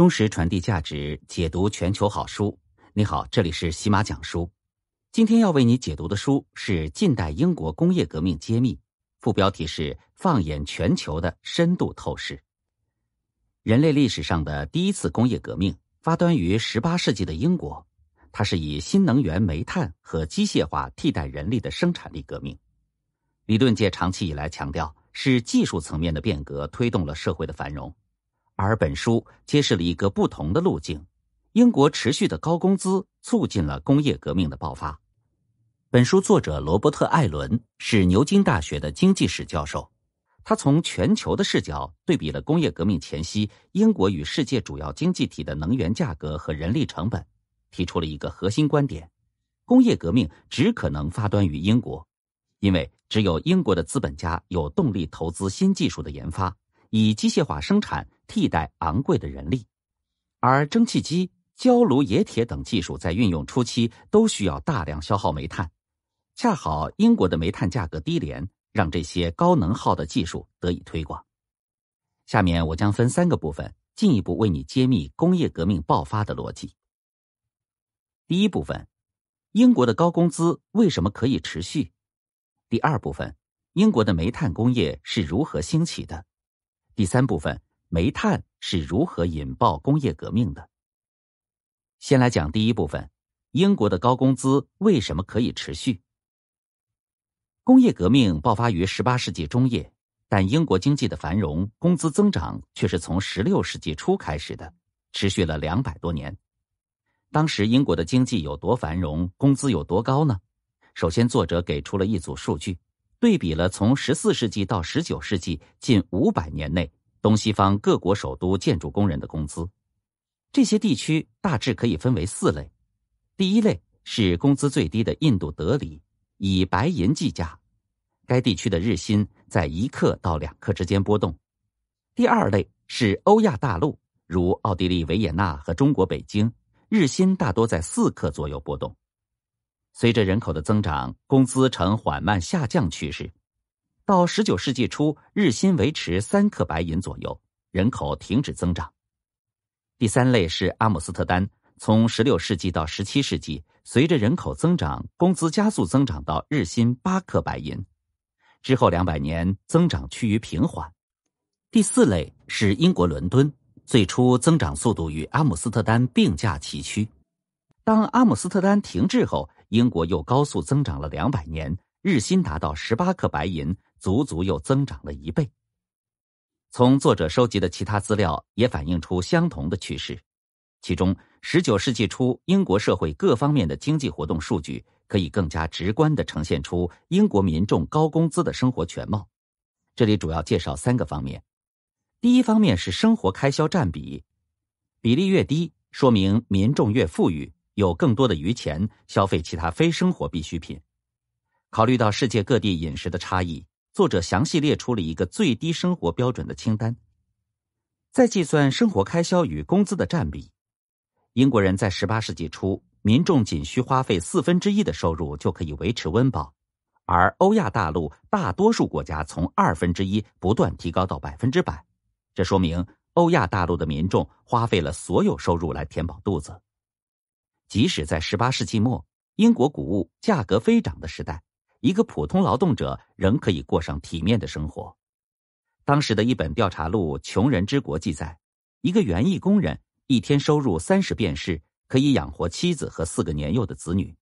忠实传递价值，解读全球好书。你好，这里是喜马讲书。今天要为你解读的书是《近代英国工业革命揭秘》，副标题是“放眼全球的深度透视”。人类历史上的第一次工业革命发端于18世纪的英国，它是以新能源煤炭和机械化替代人力的生产力革命。理论界长期以来强调，是技术层面的变革推动了社会的繁荣。而本书揭示了一个不同的路径：英国持续的高工资促进了工业革命的爆发。本书作者罗伯特·艾伦是牛津大学的经济史教授，他从全球的视角对比了工业革命前夕英国与世界主要经济体的能源价格和人力成本，提出了一个核心观点：工业革命只可能发端于英国，因为只有英国的资本家有动力投资新技术的研发，以机械化生产。替代昂贵的人力，而蒸汽机、焦炉、冶铁等技术在运用初期都需要大量消耗煤炭。恰好英国的煤炭价格低廉，让这些高能耗的技术得以推广。下面我将分三个部分，进一步为你揭秘工业革命爆发的逻辑。第一部分，英国的高工资为什么可以持续？第二部分，英国的煤炭工业是如何兴起的？第三部分。煤炭是如何引爆工业革命的？先来讲第一部分：英国的高工资为什么可以持续？工业革命爆发于十八世纪中叶，但英国经济的繁荣、工资增长却是从十六世纪初开始的，持续了两百多年。当时英国的经济有多繁荣，工资有多高呢？首先，作者给出了一组数据，对比了从十四世纪到十九世纪近五百年内。东西方各国首都建筑工人的工资，这些地区大致可以分为四类。第一类是工资最低的印度德里，以白银计价，该地区的日薪在一克到两克之间波动。第二类是欧亚大陆，如奥地利维也纳和中国北京，日薪大多在四克左右波动。随着人口的增长，工资呈缓慢下降趋势。到十九世纪初，日薪维持三克白银左右，人口停止增长。第三类是阿姆斯特丹，从十六世纪到十七世纪，随着人口增长，工资加速增长到日薪八克白银，之后两百年增长趋于平缓。第四类是英国伦敦，最初增长速度与阿姆斯特丹并驾齐驱，当阿姆斯特丹停滞后，英国又高速增长了两百年，日薪达到十八克白银。足足又增长了一倍。从作者收集的其他资料也反映出相同的趋势。其中，十九世纪初英国社会各方面的经济活动数据，可以更加直观的呈现出英国民众高工资的生活全貌。这里主要介绍三个方面。第一方面是生活开销占比，比例越低，说明民众越富裕，有更多的余钱消费其他非生活必需品。考虑到世界各地饮食的差异。作者详细列出了一个最低生活标准的清单，再计算生活开销与工资的占比。英国人在十八世纪初，民众仅需花费四分之一的收入就可以维持温饱，而欧亚大陆大多数国家从二分之一不断提高到百分之百，这说明欧亚大陆的民众花费了所有收入来填饱肚子。即使在十八世纪末，英国谷物价格飞涨的时代。一个普通劳动者仍可以过上体面的生活。当时的一本调查录《穷人之国》记载，一个园艺工人一天收入三十便士，可以养活妻子和四个年幼的子女。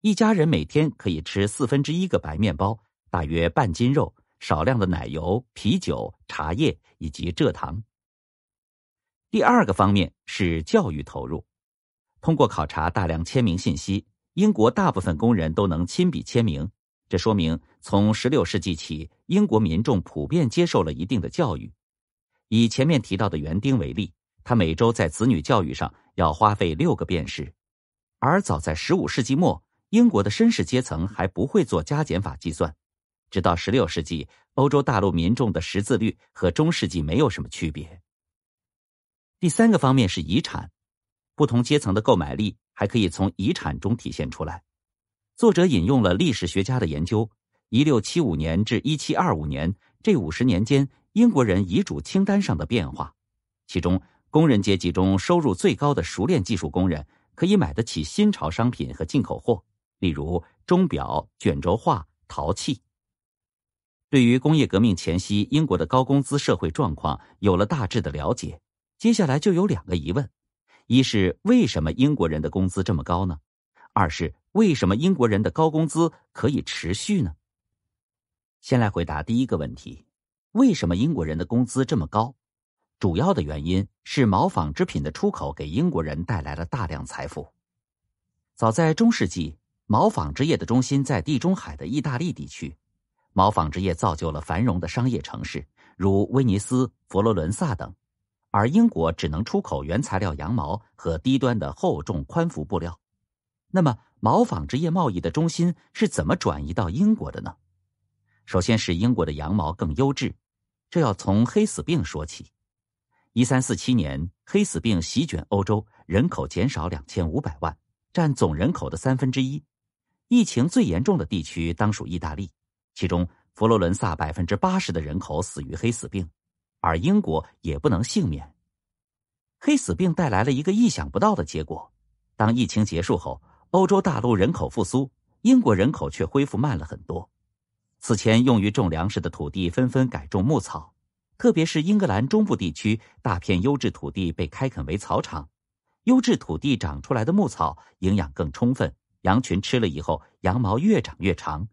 一家人每天可以吃四分之一个白面包，大约半斤肉，少量的奶油、啤酒、茶叶以及蔗糖。第二个方面是教育投入。通过考察大量签名信息，英国大部分工人都能亲笔签名。这说明，从16世纪起，英国民众普遍接受了一定的教育。以前面提到的园丁为例，他每周在子女教育上要花费六个便士。而早在15世纪末，英国的绅士阶层还不会做加减法计算。直到16世纪，欧洲大陆民众的识字率和中世纪没有什么区别。第三个方面是遗产，不同阶层的购买力还可以从遗产中体现出来。作者引用了历史学家的研究，一六七五年至一七二五年这五十年间，英国人遗嘱清单上的变化。其中，工人阶级中收入最高的熟练技术工人可以买得起新潮商品和进口货，例如钟表、卷轴画、陶器。对于工业革命前夕英国的高工资社会状况有了大致的了解，接下来就有两个疑问：一是为什么英国人的工资这么高呢？二是？为什么英国人的高工资可以持续呢？先来回答第一个问题：为什么英国人的工资这么高？主要的原因是毛纺织品的出口给英国人带来了大量财富。早在中世纪，毛纺织业的中心在地中海的意大利地区，毛纺织业造就了繁荣的商业城市，如威尼斯、佛罗伦萨等。而英国只能出口原材料羊毛和低端的厚重宽幅布料，那么。毛纺织业贸易的中心是怎么转移到英国的呢？首先是英国的羊毛更优质，这要从黑死病说起。一三四七年，黑死病席卷欧洲，人口减少两千五百万，占总人口的三分之一。疫情最严重的地区当属意大利，其中佛罗伦萨百分之八十的人口死于黑死病，而英国也不能幸免。黑死病带来了一个意想不到的结果：当疫情结束后。欧洲大陆人口复苏，英国人口却恢复慢了很多。此前用于种粮食的土地纷纷改种牧草，特别是英格兰中部地区大片优质土地被开垦为草场。优质土地长出来的牧草营养更充分，羊群吃了以后，羊毛越长越长。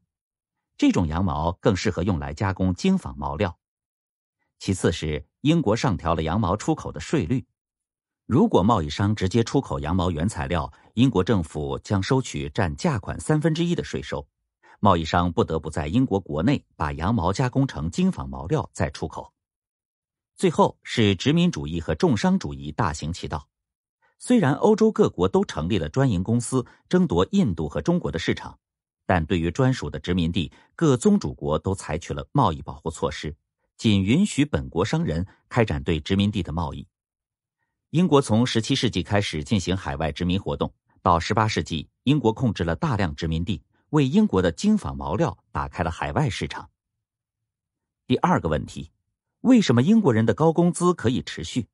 这种羊毛更适合用来加工精纺毛料。其次是英国上调了羊毛出口的税率。如果贸易商直接出口羊毛原材料，英国政府将收取占价款三分之一的税收。贸易商不得不在英国国内把羊毛加工成精纺毛料再出口。最后是殖民主义和重商主义大行其道。虽然欧洲各国都成立了专营公司争夺印度和中国的市场，但对于专属的殖民地，各宗主国都采取了贸易保护措施，仅允许本国商人开展对殖民地的贸易。英国从十七世纪开始进行海外殖民活动，到十八世纪，英国控制了大量殖民地，为英国的精纺毛料打开了海外市场。第二个问题，为什么英国人的高工资可以持续？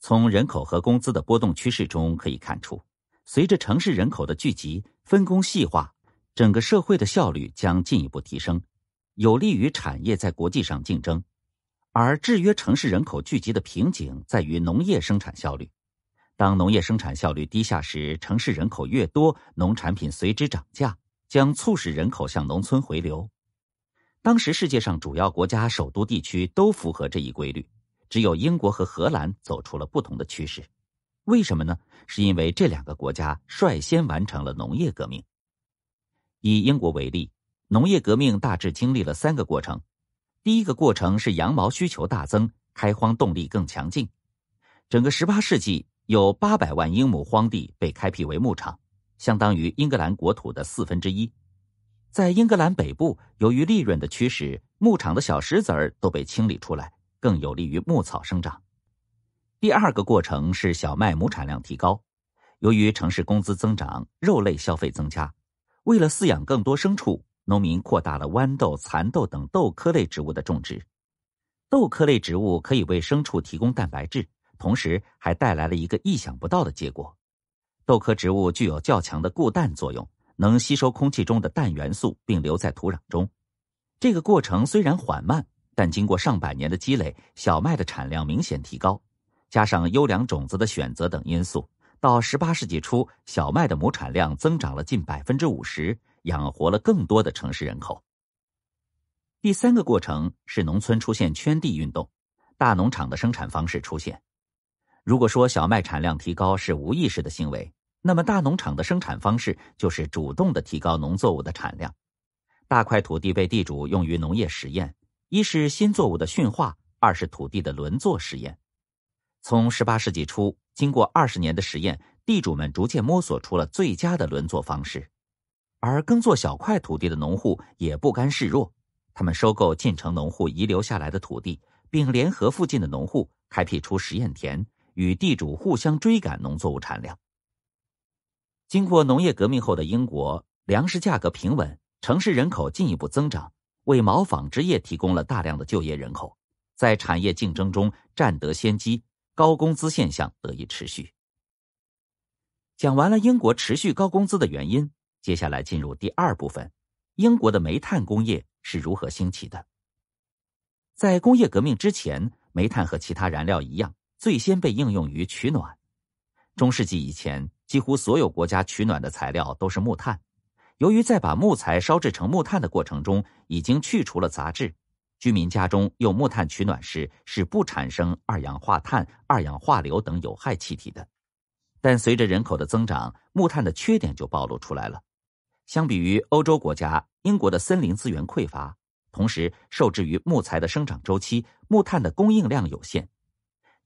从人口和工资的波动趋势中可以看出，随着城市人口的聚集、分工细化，整个社会的效率将进一步提升，有利于产业在国际上竞争。而制约城市人口聚集的瓶颈在于农业生产效率。当农业生产效率低下时，城市人口越多，农产品随之涨价，将促使人口向农村回流。当时世界上主要国家首都地区都符合这一规律，只有英国和荷兰走出了不同的趋势。为什么呢？是因为这两个国家率先完成了农业革命。以英国为例，农业革命大致经历了三个过程。第一个过程是羊毛需求大增，开荒动力更强劲。整个十八世纪，有八百万英亩荒地被开辟为牧场，相当于英格兰国土的四分之一。在英格兰北部，由于利润的驱使，牧场的小石子儿都被清理出来，更有利于牧草生长。第二个过程是小麦亩产量提高，由于城市工资增长，肉类消费增加，为了饲养更多牲畜。农民扩大了豌豆、蚕豆等豆科类植物的种植。豆科类植物可以为牲畜提供蛋白质，同时还带来了一个意想不到的结果：豆科植物具有较强的固氮作用，能吸收空气中的氮元素并留在土壤中。这个过程虽然缓慢，但经过上百年的积累，小麦的产量明显提高。加上优良种子的选择等因素，到十八世纪初，小麦的亩产量增长了近百分之五十。养活了更多的城市人口。第三个过程是农村出现圈地运动，大农场的生产方式出现。如果说小麦产量提高是无意识的行为，那么大农场的生产方式就是主动的提高农作物的产量。大块土地被地主用于农业实验：一是新作物的驯化，二是土地的轮作实验。从十八世纪初，经过二十年的实验，地主们逐渐摸索出了最佳的轮作方式。而耕作小块土地的农户也不甘示弱，他们收购进城农户遗留下来的土地，并联合附近的农户开辟出实验田，与地主互相追赶农作物产量。经过农业革命后的英国，粮食价格平稳，城市人口进一步增长，为毛纺织业提供了大量的就业人口，在产业竞争中占得先机，高工资现象得以持续。讲完了英国持续高工资的原因。接下来进入第二部分，英国的煤炭工业是如何兴起的？在工业革命之前，煤炭和其他燃料一样，最先被应用于取暖。中世纪以前，几乎所有国家取暖的材料都是木炭。由于在把木材烧制成木炭的过程中已经去除了杂质，居民家中用木炭取暖时是不产生二氧化碳、二氧化硫等有害气体的。但随着人口的增长，木炭的缺点就暴露出来了。相比于欧洲国家，英国的森林资源匮乏，同时受制于木材的生长周期，木炭的供应量有限。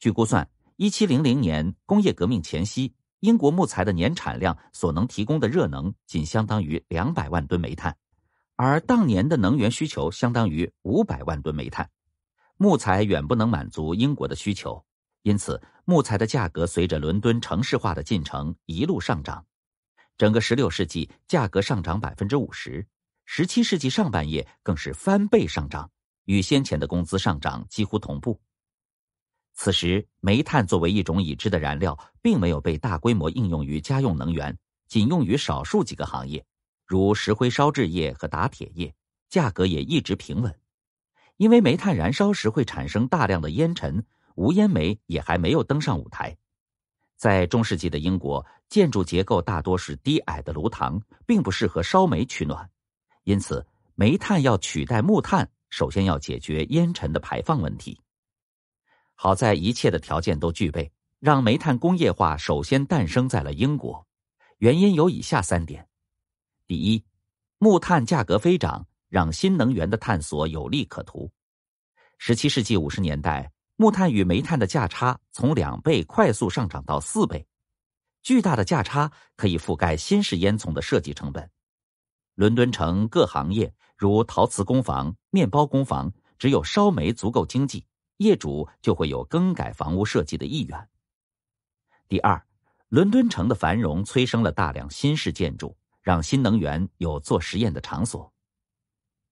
据估算，一七零零年工业革命前夕，英国木材的年产量所能提供的热能，仅相当于两百万吨煤炭，而当年的能源需求相当于五百万吨煤炭，木材远不能满足英国的需求。因此，木材的价格随着伦敦城市化的进程一路上涨。整个16世纪，价格上涨百分之五十；17世纪上半叶更是翻倍上涨，与先前的工资上涨几乎同步。此时，煤炭作为一种已知的燃料，并没有被大规模应用于家用能源，仅用于少数几个行业，如石灰烧制业和打铁业。价格也一直平稳，因为煤炭燃烧时会产生大量的烟尘，无烟煤也还没有登上舞台。在中世纪的英国。建筑结构大多是低矮的炉膛，并不适合烧煤取暖，因此煤炭要取代木炭，首先要解决烟尘的排放问题。好在一切的条件都具备，让煤炭工业化首先诞生在了英国。原因有以下三点：第一，木炭价格飞涨，让新能源的探索有利可图。十七世纪五十年代，木炭与煤炭的价差从两倍快速上涨到四倍。巨大的价差可以覆盖新式烟囱的设计成本。伦敦城各行业，如陶瓷工坊、面包工坊，只有烧煤足够经济，业主就会有更改房屋设计的意愿。第二，伦敦城的繁荣催生了大量新式建筑，让新能源有做实验的场所。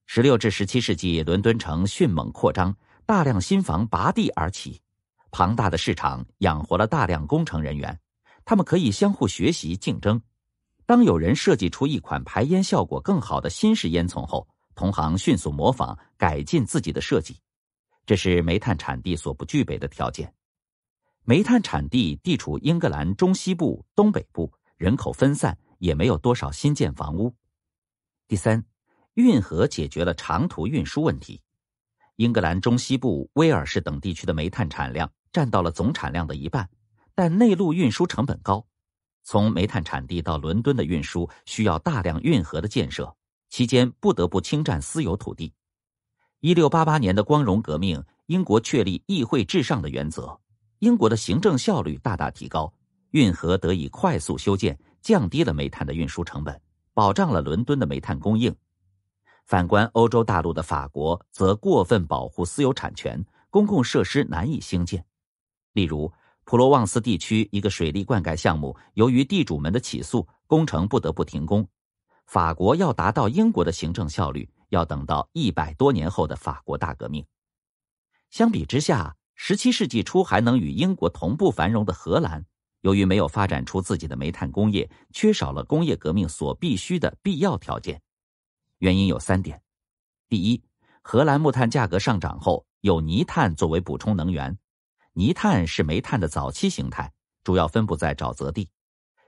十六至十七世纪，伦敦城迅猛扩张，大量新房拔地而起，庞大的市场养活了大量工程人员。他们可以相互学习、竞争。当有人设计出一款排烟效果更好的新式烟囱后，同行迅速模仿改进自己的设计。这是煤炭产地所不具备的条件。煤炭产地地处英格兰中西部、东北部，人口分散，也没有多少新建房屋。第三，运河解决了长途运输问题。英格兰中西部、威尔士等地区的煤炭产量占到了总产量的一半。但内陆运输成本高，从煤炭产地到伦敦的运输需要大量运河的建设，期间不得不侵占私有土地。一六八八年的光荣革命，英国确立议会至上的原则，英国的行政效率大大提高，运河得以快速修建，降低了煤炭的运输成本，保障了伦敦的煤炭供应。反观欧洲大陆的法国，则过分保护私有产权，公共设施难以兴建，例如。普罗旺斯地区一个水利灌溉项目，由于地主们的起诉，工程不得不停工。法国要达到英国的行政效率，要等到一百多年后的法国大革命。相比之下，十七世纪初还能与英国同步繁荣的荷兰，由于没有发展出自己的煤炭工业，缺少了工业革命所必需的必要条件。原因有三点：第一，荷兰木炭价格上涨后，有泥炭作为补充能源。泥炭是煤炭的早期形态，主要分布在沼泽地。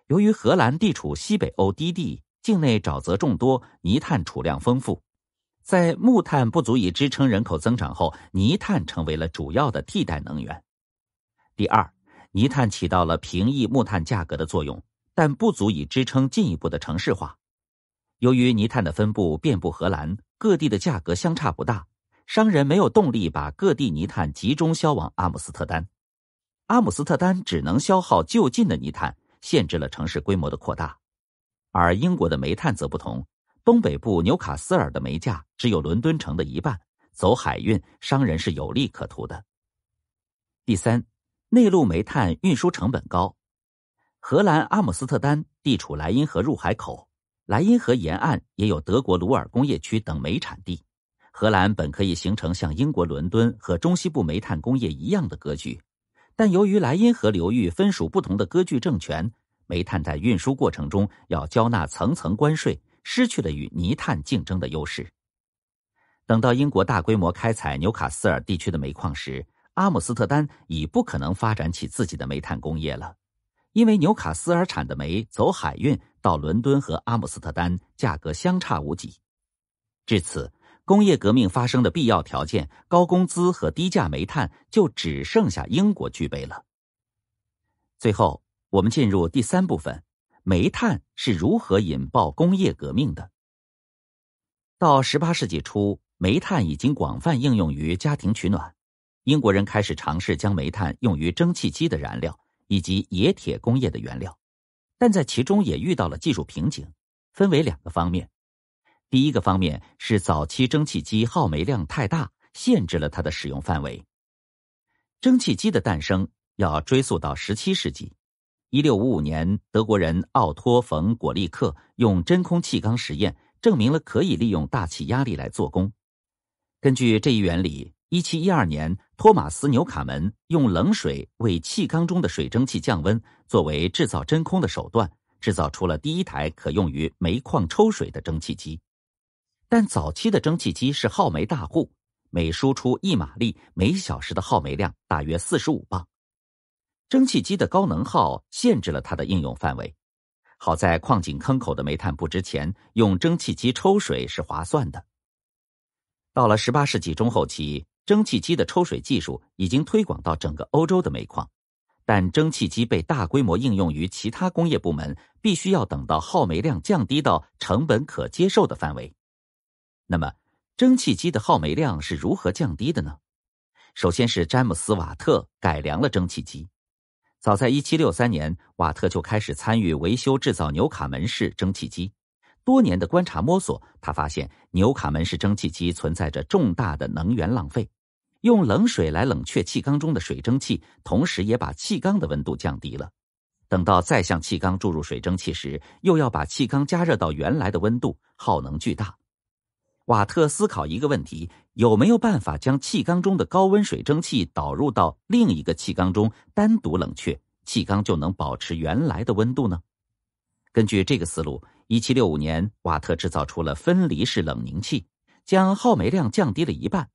由于荷兰地处西北欧低地，境内沼泽众多，泥炭储量丰富。在木炭不足以支撑人口增长后，泥炭成为了主要的替代能源。第二，泥炭起到了平抑木炭价格的作用，但不足以支撑进一步的城市化。由于泥炭的分布遍布荷兰各地，的价格相差不大。商人没有动力把各地泥炭集中销往阿姆斯特丹，阿姆斯特丹只能消耗就近的泥炭，限制了城市规模的扩大。而英国的煤炭则不同，东北部纽卡斯尔的煤价只有伦敦城的一半，走海运，商人是有利可图的。第三，内陆煤炭运输成本高。荷兰阿姆斯特丹地处莱茵河入海口，莱茵河沿岸也有德国鲁尔工业区等煤产地。荷兰本可以形成像英国伦敦和中西部煤炭工业一样的格局，但由于莱茵河流域分属不同的割据政权，煤炭在运输过程中要交纳层层关税，失去了与泥炭竞争的优势。等到英国大规模开采纽卡斯尔地区的煤矿时，阿姆斯特丹已不可能发展起自己的煤炭工业了，因为纽卡斯尔产的煤走海运到伦敦和阿姆斯特丹，价格相差无几。至此。工业革命发生的必要条件——高工资和低价煤炭，就只剩下英国具备了。最后，我们进入第三部分：煤炭是如何引爆工业革命的？到十八世纪初，煤炭已经广泛应用于家庭取暖，英国人开始尝试将煤炭用于蒸汽机的燃料以及冶铁工业的原料，但在其中也遇到了技术瓶颈，分为两个方面。第一个方面是早期蒸汽机耗煤量太大，限制了它的使用范围。蒸汽机的诞生要追溯到十七世纪，一六五五年，德国人奥托·冯·果利克用真空气缸实验，证明了可以利用大气压力来做工。根据这一原理，一七一二年，托马斯·纽卡门用冷水为气缸中的水蒸气降温，作为制造真空的手段，制造出了第一台可用于煤矿抽水的蒸汽机。但早期的蒸汽机是耗煤大户，每输出一马力每小时的耗煤量大约四十五磅。蒸汽机的高能耗限制了它的应用范围。好在矿井坑口的煤炭不值钱，用蒸汽机抽水是划算的。到了十八世纪中后期，蒸汽机的抽水技术已经推广到整个欧洲的煤矿，但蒸汽机被大规模应用于其他工业部门，必须要等到耗煤量降低到成本可接受的范围。那么，蒸汽机的耗煤量是如何降低的呢？首先是詹姆斯·瓦特改良了蒸汽机。早在1763年，瓦特就开始参与维修制造纽卡门式蒸汽机。多年的观察摸索，他发现纽卡门式蒸汽机存在着重大的能源浪费：用冷水来冷却气缸中的水蒸气，同时也把气缸的温度降低了。等到再向气缸注入水蒸气时，又要把气缸加热到原来的温度，耗能巨大。瓦特思考一个问题：有没有办法将气缸中的高温水蒸气导入到另一个气缸中，单独冷却气缸，就能保持原来的温度呢？根据这个思路，一七六五年，瓦特制造出了分离式冷凝器，将耗煤量降低了一半。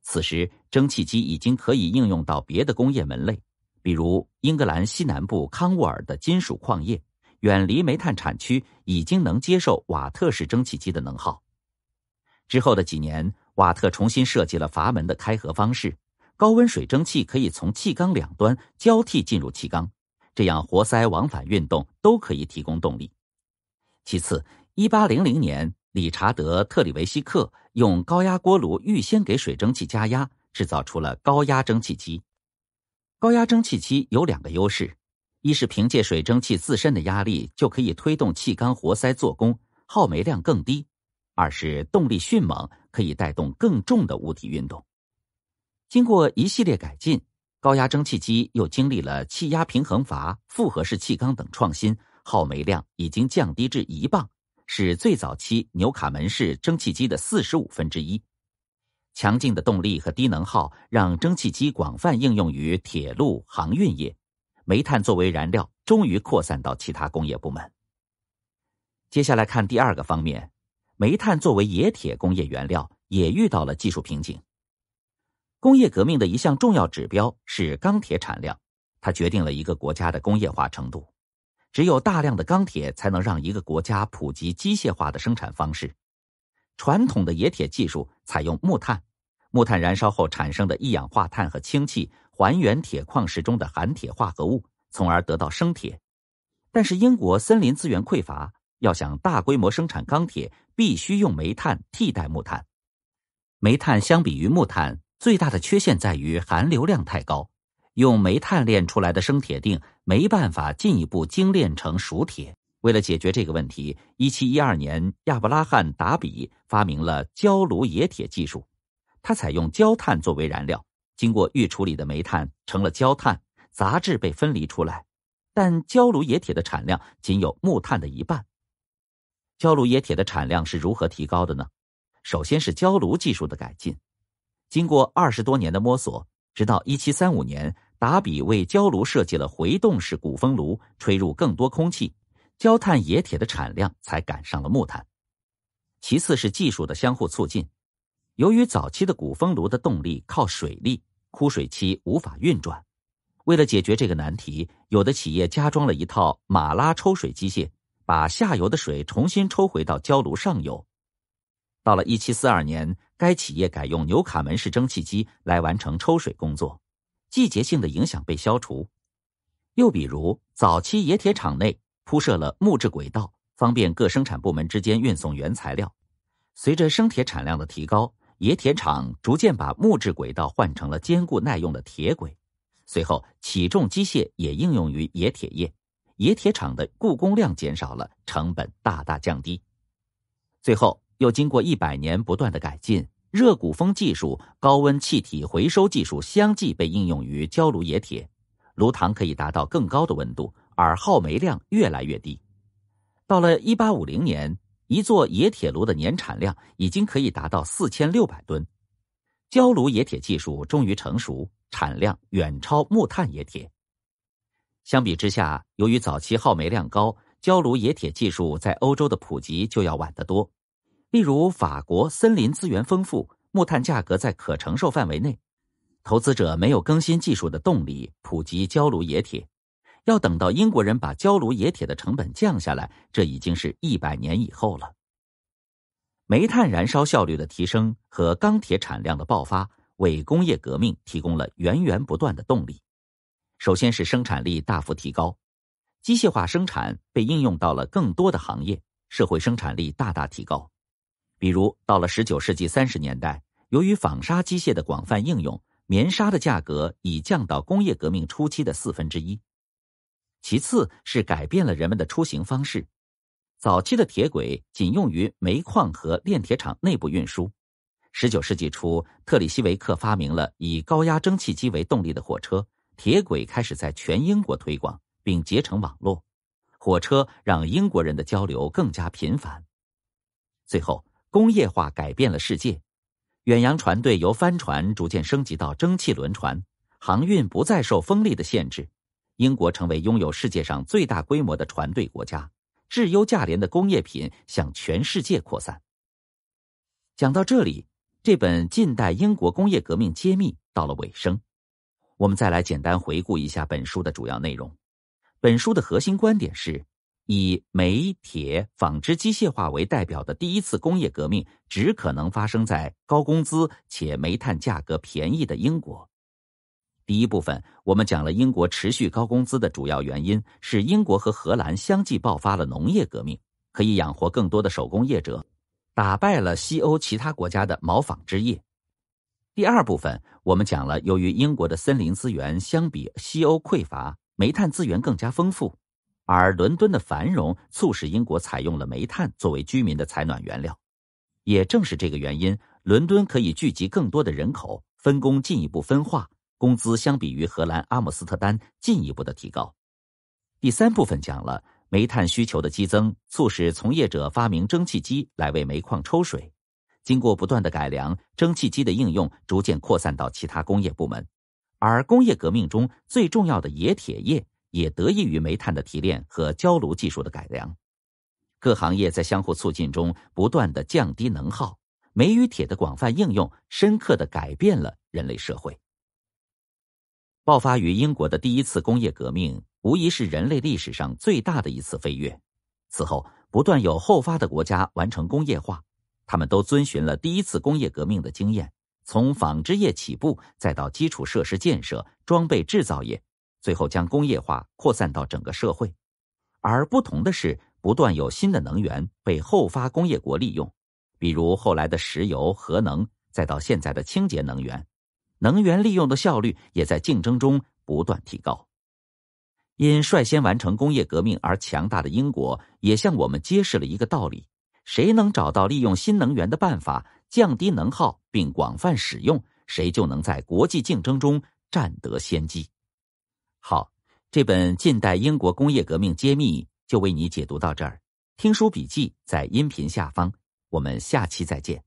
此时，蒸汽机已经可以应用到别的工业门类，比如英格兰西南部康沃尔的金属矿业，远离煤炭产区，已经能接受瓦特式蒸汽机的能耗。之后的几年，瓦特重新设计了阀门的开合方式，高温水蒸气可以从气缸两端交替进入气缸，这样活塞往返运动都可以提供动力。其次，一八零零年，理查德·特里维希克用高压锅炉预先给水蒸气加压，制造出了高压蒸汽机。高压蒸汽机有两个优势：一是凭借水蒸气自身的压力就可以推动气缸活塞做功，耗煤量更低。二是动力迅猛，可以带动更重的物体运动。经过一系列改进，高压蒸汽机又经历了气压平衡阀、复合式气缸等创新，耗煤量已经降低至一磅，是最早期纽卡门式蒸汽机的四十五分之一。强劲的动力和低能耗，让蒸汽机广泛应用于铁路、航运业，煤炭作为燃料，终于扩散到其他工业部门。接下来看第二个方面。煤炭作为冶铁工业原料，也遇到了技术瓶颈。工业革命的一项重要指标是钢铁产量，它决定了一个国家的工业化程度。只有大量的钢铁，才能让一个国家普及机械化的生产方式。传统的冶铁技术采用木炭，木炭燃烧后产生的一氧化碳和氢气，还原铁矿石中的含铁化合物，从而得到生铁。但是英国森林资源匮乏。要想大规模生产钢铁，必须用煤炭替代木炭。煤炭相比于木炭，最大的缺陷在于含硫量太高。用煤炭炼出来的生铁锭没办法进一步精炼成熟铁。为了解决这个问题，一七一二年，亚伯拉罕·达比发明了焦炉冶铁技术。他采用焦炭作为燃料，经过预处理的煤炭成了焦炭，杂质被分离出来。但焦炉冶铁的产量仅有木炭的一半。焦炉冶铁的产量是如何提高的呢？首先是焦炉技术的改进，经过二十多年的摸索，直到一七三五年，达比为焦炉设计了回动式鼓风炉，吹入更多空气，焦炭冶铁的产量才赶上了木炭。其次是技术的相互促进，由于早期的鼓风炉的动力靠水力，枯水期无法运转，为了解决这个难题，有的企业加装了一套马拉抽水机械。把下游的水重新抽回到焦炉上游。到了一七四二年，该企业改用纽卡门式蒸汽机来完成抽水工作，季节性的影响被消除。又比如，早期冶铁厂内铺设了木质轨道，方便各生产部门之间运送原材料。随着生铁产量的提高，冶铁厂逐渐把木质轨道换成了坚固耐用的铁轨。随后，起重机械也应用于冶铁业。冶铁厂的雇工量减少了，成本大大降低。最后，又经过一百年不断的改进，热鼓风技术、高温气体回收技术相继被应用于焦炉冶铁，炉膛可以达到更高的温度，而耗煤量越来越低。到了一八五零年，一座冶铁炉的年产量已经可以达到四千六百吨，焦炉冶铁技术终于成熟，产量远超木炭冶铁。相比之下，由于早期耗煤量高，焦炉冶铁技术在欧洲的普及就要晚得多。例如，法国森林资源丰富，木炭价格在可承受范围内，投资者没有更新技术的动力，普及焦炉冶铁。要等到英国人把焦炉冶铁的成本降下来，这已经是一百年以后了。煤炭燃烧效率的提升和钢铁产量的爆发，为工业革命提供了源源不断的动力。首先是生产力大幅提高，机械化生产被应用到了更多的行业，社会生产力大大提高。比如，到了十九世纪三十年代，由于纺纱机械的广泛应用，棉纱的价格已降到工业革命初期的四分之一。其次是改变了人们的出行方式，早期的铁轨仅用于煤矿和炼铁厂内部运输。十九世纪初，特里希维克发明了以高压蒸汽机为动力的火车。铁轨开始在全英国推广，并结成网络。火车让英国人的交流更加频繁。最后，工业化改变了世界。远洋船队由帆船逐渐升级到蒸汽轮船，航运不再受风力的限制。英国成为拥有世界上最大规模的船队国家。质优价廉的工业品向全世界扩散。讲到这里，这本《近代英国工业革命揭秘》到了尾声。我们再来简单回顾一下本书的主要内容。本书的核心观点是以煤铁纺织机械化为代表的第一次工业革命，只可能发生在高工资且煤炭价格便宜的英国。第一部分，我们讲了英国持续高工资的主要原因是英国和荷兰相继爆发了农业革命，可以养活更多的手工业者，打败了西欧其他国家的毛纺织业。第二部分，我们讲了，由于英国的森林资源相比西欧匮乏，煤炭资源更加丰富，而伦敦的繁荣促使英国采用了煤炭作为居民的采暖原料。也正是这个原因，伦敦可以聚集更多的人口，分工进一步分化，工资相比于荷兰阿姆斯特丹进一步的提高。第三部分讲了，煤炭需求的激增促使从业者发明蒸汽机来为煤矿抽水。经过不断的改良，蒸汽机的应用逐渐扩散到其他工业部门，而工业革命中最重要的冶铁业也得益于煤炭的提炼和焦炉技术的改良。各行业在相互促进中不断的降低能耗，煤与铁的广泛应用，深刻的改变了人类社会。爆发于英国的第一次工业革命，无疑是人类历史上最大的一次飞跃。此后，不断有后发的国家完成工业化。他们都遵循了第一次工业革命的经验，从纺织业起步，再到基础设施建设、装备制造业，最后将工业化扩散到整个社会。而不同的是，不断有新的能源被后发工业国利用，比如后来的石油、核能，再到现在的清洁能源。能源利用的效率也在竞争中不断提高。因率先完成工业革命而强大的英国，也向我们揭示了一个道理。谁能找到利用新能源的办法，降低能耗并广泛使用，谁就能在国际竞争中占得先机。好，这本《近代英国工业革命揭秘》就为你解读到这儿。听书笔记在音频下方，我们下期再见。